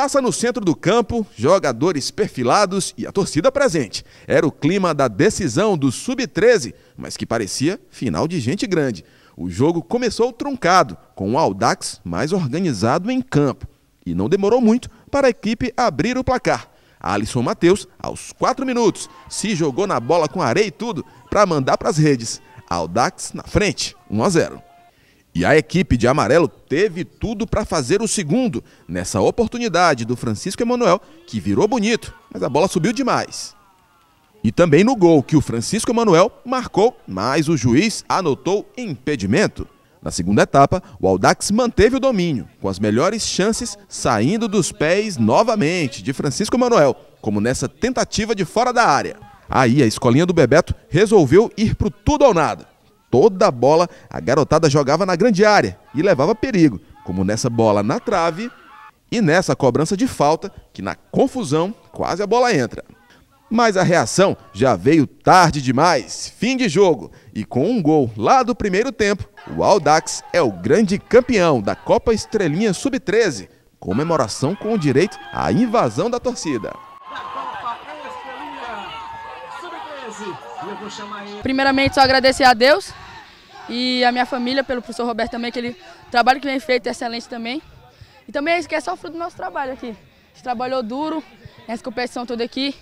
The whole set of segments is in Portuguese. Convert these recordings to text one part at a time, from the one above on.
Taça no centro do campo, jogadores perfilados e a torcida presente. Era o clima da decisão do Sub-13, mas que parecia final de gente grande. O jogo começou truncado, com o Audax mais organizado em campo. E não demorou muito para a equipe abrir o placar. Alisson Matheus, aos 4 minutos, se jogou na bola com areia e tudo para mandar para as redes. Audax na frente, 1 a 0. E a equipe de amarelo teve tudo para fazer o segundo, nessa oportunidade do Francisco Emanuel, que virou bonito, mas a bola subiu demais. E também no gol que o Francisco Emanuel marcou, mas o juiz anotou impedimento. Na segunda etapa, o Aldax manteve o domínio, com as melhores chances saindo dos pés novamente de Francisco Emanuel, como nessa tentativa de fora da área. Aí a escolinha do Bebeto resolveu ir pro tudo ou nada toda a bola, a garotada jogava na grande área e levava perigo, como nessa bola na trave e nessa cobrança de falta, que na confusão quase a bola entra. Mas a reação já veio tarde demais, fim de jogo, e com um gol lá do primeiro tempo, o Aldax é o grande campeão da Copa Estrelinha Sub-13, comemoração com o direito à invasão da torcida. Primeiramente, só agradecer a Deus e a minha família, pelo professor Roberto também, que ele trabalho que vem feito é excelente também. E também isso que é só fruto do nosso trabalho aqui. A gente trabalhou duro nessa competição toda aqui.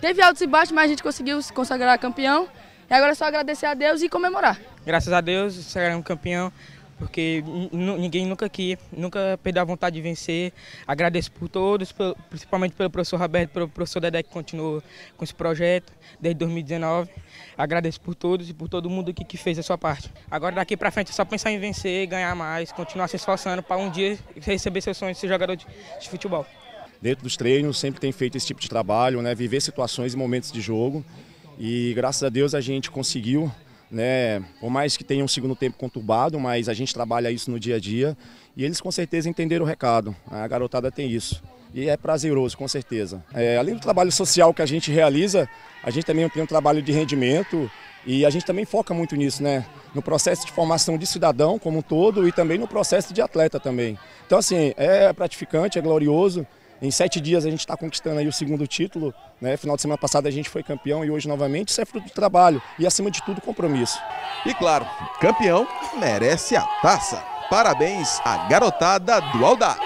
Teve altos e baixos, mas a gente conseguiu se consagrar campeão. E agora é só agradecer a Deus e comemorar. Graças a Deus, um campeão porque ninguém nunca aqui, nunca perdeu a vontade de vencer. Agradeço por todos, principalmente pelo professor Roberto, pelo professor Dedé que continuou com esse projeto desde 2019. Agradeço por todos e por todo mundo aqui que fez a sua parte. Agora daqui para frente é só pensar em vencer, ganhar mais, continuar se esforçando para um dia receber seus sonhos de ser jogador de, de futebol. Dentro dos treinos sempre tem feito esse tipo de trabalho, né? viver situações e momentos de jogo. E graças a Deus a gente conseguiu né? Por mais que tenha um segundo tempo conturbado, mas a gente trabalha isso no dia a dia e eles com certeza entenderam o recado. A garotada tem isso. E é prazeroso, com certeza. É, além do trabalho social que a gente realiza, a gente também tem um trabalho de rendimento e a gente também foca muito nisso, né? No processo de formação de cidadão como um todo e também no processo de atleta também. Então, assim, é gratificante, é glorioso em sete dias a gente está conquistando aí o segundo título. Né? Final de semana passada a gente foi campeão e hoje novamente isso é fruto do trabalho e, acima de tudo, compromisso. E claro, campeão merece a taça. Parabéns à garotada do Aldar.